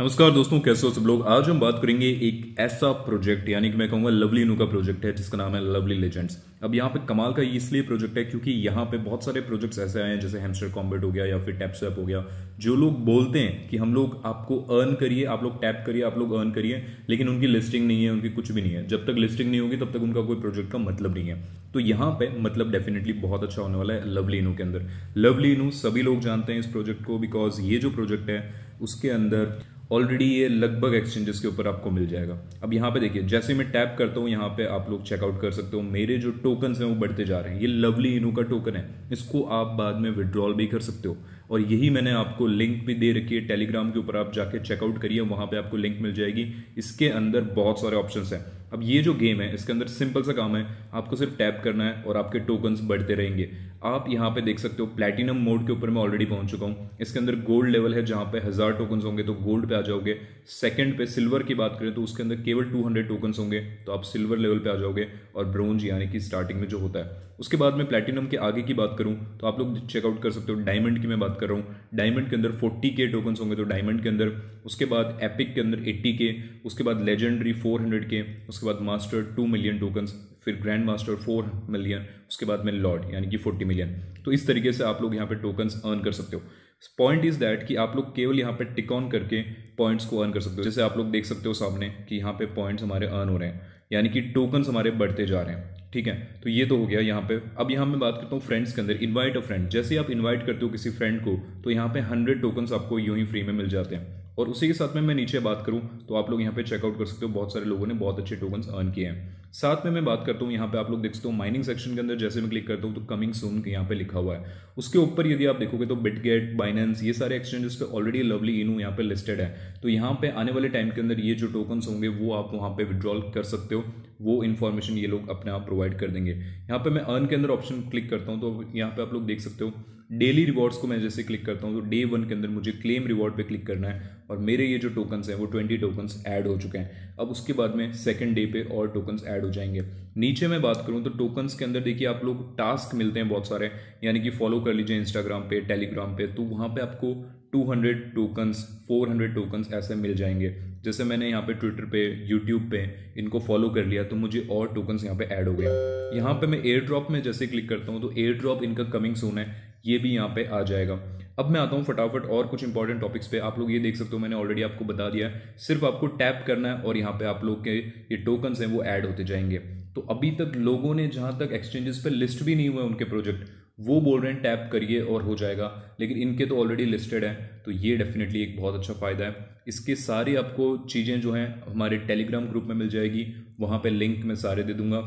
नमस्कार दोस्तों कैसे हो सब लोग आज हम बात करेंगे एक ऐसा प्रोजेक्ट यानी कि मैं कहूंगा लवली नू का प्रोजेक्ट है जिसका नाम है लवली लेजेंड्स अब यहाँ पे कमाल का इसलिए प्रोजेक्ट है क्योंकि यहाँ पे बहुत सारे प्रोजेक्ट्स ऐसे आए हैं जैसे हेमस्टर कॉम्बेट हो गया या फिर टैप स्वैप हो गया जो लोग बोलते हैं कि हम लोग आपको अर्न करिए आप लोग टैप करिए आप लोग अर्न करिए लेकिन उनकी लिस्टिंग नहीं है उनकी कुछ भी नहीं है जब तक लिस्टिंग नहीं होगी तब तक उनका कोई प्रोजेक्ट का मतलब नहीं है तो यहाँ पे मतलब डेफिनेटली बहुत अच्छा होने वाला है लवली इनू के अंदर लवली इनू सभी लोग जानते हैं इस प्रोजेक्ट को बिकॉज ये जो प्रोजेक्ट है उसके अंदर ऑलरेडी ये लगभग एक्सचेंजेस के ऊपर आपको मिल जाएगा अब यहाँ पे देखिए जैसे मैं टैप करता हूँ यहाँ पे आप लोग चेकआउट कर सकते हो मेरे जो टोकन हैं वो बढ़ते जा रहे हैं ये लवली इनू का टोकन है इसको आप बाद में विड्रॉल भी कर सकते हो और यही मैंने आपको लिंक भी दे रखी है टेलीग्राम के ऊपर आप जाके चेकआउट करिए वहाँ पे आपको लिंक मिल जाएगी इसके अंदर बहुत सारे ऑप्शन हैं अब ये जो गेम है इसके अंदर सिंपल सा काम है आपको सिर्फ टैप करना है और आपके टोकन्स बढ़ते रहेंगे आप यहाँ पे देख सकते हो प्लेटिनम मोड के ऊपर मैं ऑलरेडी पहुंच चुका हूँ इसके अंदर गोल्ड लेवल है जहाँ पे हज़ार टोकन्स होंगे तो गोल्ड पे आ जाओगे सेकंड पे सिल्वर की बात करें तो उसके अंदर केवल 200 टोकन्स होंगे तो आप सिल्वर लेवल पे आ जाओगे और ब्रोंज यानी कि स्टार्टिंग में जो होता है उसके बाद में प्लेटिनम के आगे की बात करूँ तो आप लोग चेकआउट कर सकते हो डायमंड की मैं बात कर रहा हूँ डायमंड के अंदर फोर्टी के टोकन्स होंगे तो डायमंड के अंदर उसके बाद एपिक के अंदर एट्टी के उसके बाद लेजेंडरी फोर के उसके बाद मास्टर टू मिलियन टोकन्स फिर ग्रैंड मास्टर फोर मिलियन उसके बाद में लॉर्ड यानी कि फोर्टी मिलियन तो इस तरीके से आप लोग यहाँ पे टोकन्स अर्न कर सकते हो पॉइंट इज दैट कि आप लोग केवल यहाँ पे टिक ऑन करके पॉइंट्स को अर्न कर सकते हो जैसे आप लोग देख सकते हो सामने कि यहाँ पे पॉइंट्स हमारे अर्न हो रहे हैं यानी कि टोकन्स हमारे बढ़ते जा रहे हैं ठीक है तो ये तो हो गया यहाँ पे अब यहाँ मैं बात करता हूँ फ्रेंड्स के अंदर इन्वाइट अ फ्रेंड जैसे आप इन्वाइट करते हो किसी फ्रेंड को तो यहाँ पे हंड्रेड टोकन्स आपको यूं ही फ्री में मिल जाते हैं और उसी के साथ में मैं नीचे बात करूँ तो आप लोग यहाँ पे चेकआउट कर सकते हो बहुत सारे लोगों ने बहुत अच्छे टोकन्स अर्न किए हैं साथ में मैं बात करता हूँ यहाँ पे आप लोग देख सकते हो माइनिंग सेक्शन के अंदर जैसे मैं क्लिक करता हूँ तो कमिंग सून यहाँ पे लिखा हुआ है उसके ऊपर यदि आप देखोगे तो बिटगेट बाइनेंस ये सारे एक्सचेंजेस पे ऑलरेडी लवली इनू यहाँ पे लिस्टेड है तो यहाँ पे आने वाले टाइम के अंदर ये जो टोकन्स होंगे वो आप वहाँ पे विड्रॉल कर सकते हो वो इन्फॉर्मेशन ये लोग अपने आप प्रोवाइड कर देंगे यहाँ पे मैं अर्न के अंदर ऑप्शन क्लिक करता हूँ तो यहाँ पे आप लोग देख सकते हो डेली रिवॉर्ड्स को मैं जैसे क्लिक करता हूँ तो डे वन के अंदर मुझे क्लेम रिवॉर्ड पे क्लिक करना है और मेरे ये जो टोकन्स हैं वो ट्वेंटी टोकन्स ऐड हो चुके हैं अब उसके बाद में सेकेंड डे पे और टोकन्स ऐड हो जाएंगे नीचे मैं बात करूँ तो टोकन्स के अंदर देखिए आप लोग टास्क मिलते हैं बहुत सारे यानी कि फॉलो कर लीजिए इंस्टाग्राम पे टेलीग्राम पे तो वहाँ पे आपको 200 टोकन्स फोर हंड्रेड टोकन्स ऐसे मिल जाएंगे जैसे मैंने यहाँ पे ट्विटर पे यूट्यूब पे इनको फॉलो कर लिया तो मुझे और टोकन्स यहाँ पे ऐड हो गया यहाँ पे मैं एयर ड्रॉप में जैसे क्लिक करता हूँ तो एयर ड्रॉप इनका कमिंग सोन है ये भी यहाँ पे आ जाएगा अब मैं आता हूँ फटाफट और कुछ इंपॉर्टेंट टॉपिक्स पे आप लोग ये देख सकते हो मैंने ऑलरेडी आपको बता दिया है सिर्फ आपको टैप करना है और यहाँ पे आप लोग के ये टोकन्स हैं वो ऐड होते जाएंगे तो अभी तक लोगों ने जहाँ तक एक्सचेंजेस पे लिस्ट भी नहीं हुए उनके प्रोजेक्ट वो बोल रहे हैं टैप करिए और हो जाएगा लेकिन इनके तो ऑलरेडी लिस्टेड हैं तो ये डेफिनेटली एक बहुत अच्छा फ़ायदा है इसके सारी आपको चीज़ें जो हैं हमारे टेलीग्राम ग्रुप में मिल जाएगी वहाँ पर लिंक मैं सारे दे दूंगा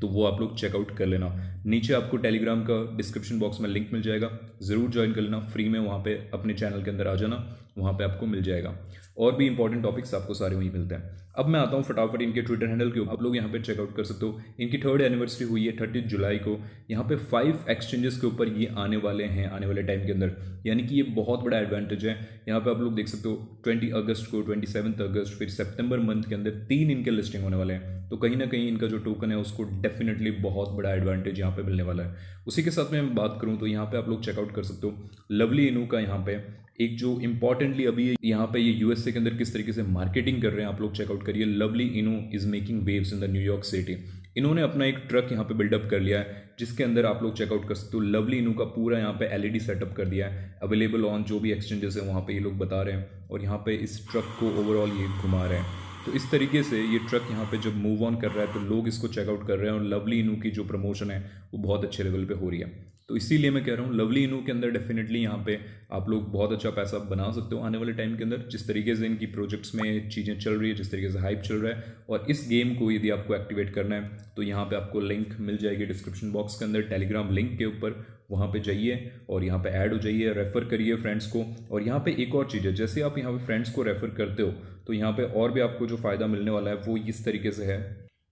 तो वो आप लोग चेकआउट कर लेना नीचे आपको टेलीग्राम का डिस्क्रिप्शन बॉक्स में लिंक मिल जाएगा ज़रूर ज्वाइन कर लेना फ्री में वहाँ पे अपने चैनल के अंदर आ जाना वहाँ पे आपको मिल जाएगा और भी इंपॉर्टेंट टॉपिक्स आपको सारे वहीं मिलते हैं अब मैं आता हूँ फटाफट इनके ट्विटर हैंडल के ऊपर आप लोग यहाँ पे चेकआउट कर सकते हो इनकी थर्ड एनिवर्सरी हुई है थर्टी जुलाई को यहाँ पे फाइव एक्सचेंजेस के ऊपर ये आने वाले हैं आने वाले टाइम के अंदर यानी कि ये बहुत बड़ा एडवांटेज है यहाँ पे आप लोग देख सकते हो ट्वेंटी अगस्त को ट्वेंटी सेवन्थ अगस्त फिर सेप्टेम्बर मंथ के अंदर तीन इनके लिस्टिंग होने वाले हैं तो कहीं ना कहीं इनका जो टोकन है उसको डेफिनेटली बहुत बड़ा एडवांटेज यहाँ पे मिलने वाला है उसी के साथ में बात करूँ तो यहाँ पे आप लोग चेकआउट कर सकते हो लवली इनू का यहाँ पे एक जो इम्पॉर्टेंटली अभी यहाँ पे ये यूएसए के अंदर किस तरीके से मार्केटिंग कर रहे हैं आप लोग चेकआउट करिए lovely Inno is making waves in the New York city इन्होंने अपना एक ट्रक यहाँ पे बिल्डअप कर लिया है जिसके अंदर आप लोग चेकआउट कर सकते हो लवली इनू का पूरा यहाँ पे एलईडी सेटअप e कर दिया है अवेलेबल ऑन जो भी एक्सचेंजेस है वहाँ पे ये लोग बता रहे हैं और यहाँ पे इस ट्रक को ओवरऑल ये घुमा रहे हैं तो इस तरीके से ये ट्रक यहाँ पे जब मूव ऑन कर रहा है तो लोग इसको चेकआउट कर रहे हैं और लवली इनू की जो प्रमोशन है वो बहुत अच्छे लेवल पर हो रही है तो इसीलिए मैं कह रहा हूँ लवली इनू के अंदर डेफिनेटली यहाँ पे आप लोग बहुत अच्छा पैसा बना सकते हो आने वाले टाइम के अंदर जिस तरीके से इनकी प्रोजेक्ट्स में चीज़ें चल रही है जिस तरीके से हाइप चल रहा है और इस गेम को यदि आपको एक्टिवेट करना है तो यहाँ पे आपको लिंक मिल जाएगी डिस्क्रिप्शन बॉक्स के अंदर टेलीग्राम लिंक के ऊपर वहाँ पे जाइए और यहाँ पे ऐड हो जाइए रेफ़र करिए फ्रेंड्स को और यहाँ पे एक और चीज़ है जैसे आप यहाँ पे फ्रेंड्स को रेफ़र करते हो तो यहाँ पे और भी आपको जो फ़ायदा मिलने वाला है वो इस तरीके से है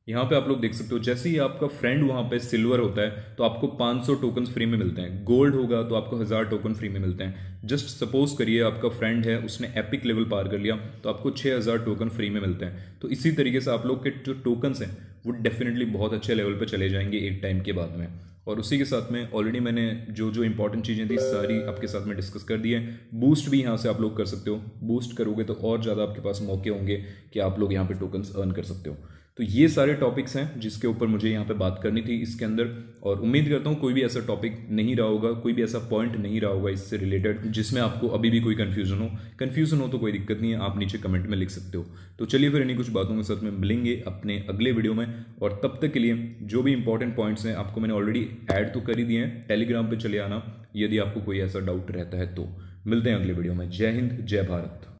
यहाँ पे आप लोग देख सकते हो जैसे ही आपका फ्रेंड वहाँ पे सिल्वर होता है तो आपको 500 टोकन फ्री में मिलते हैं गोल्ड होगा तो आपको हज़ार टोकन फ्री में मिलते हैं जस्ट सपोज करिए आपका फ्रेंड है उसने एपिक लेवल पार कर लिया तो आपको 6000 टोकन फ्री में मिलते हैं तो इसी तरीके से आप लोग के जो टोकन्स हैं वो डेफिनेटली बहुत अच्छे लेवल पर चले जाएंगे एक टाइम के बाद में और उसी के साथ में ऑलरेडी मैंने जो जो इंपॉर्टेंट चीज़ें थी सारी आपके साथ में डिस्कस कर दी है बूस्ट भी यहाँ से आप लोग कर सकते हो बूस्ट करोगे तो और ज़्यादा आपके पास मौके होंगे कि आप लोग यहाँ पे टोकन्स अर्न कर सकते हो तो ये सारे टॉपिक्स हैं जिसके ऊपर मुझे यहाँ पे बात करनी थी इसके अंदर और उम्मीद करता हूँ कोई भी ऐसा टॉपिक नहीं रहा होगा कोई भी ऐसा पॉइंट नहीं रहा होगा इससे रिलेटेड जिसमें आपको अभी भी कोई कन्फ्यूजन हो कन्फ्यूजन हो तो कोई दिक्कत नहीं है आप नीचे कमेंट में लिख सकते हो तो चलिए फिर इन्हीं कुछ बातों के साथ में मिलेंगे अपने अगले वीडियो में और तब तक के लिए जो भी इंपॉर्टेंट पॉइंट्स हैं आपको मैंने ऑलरेडी ऐड तो कर ही दिए हैं टेलीग्राम पर चले आना यदि आपको कोई ऐसा डाउट रहता है तो मिलते हैं अगले वीडियो में जय हिंद जय भारत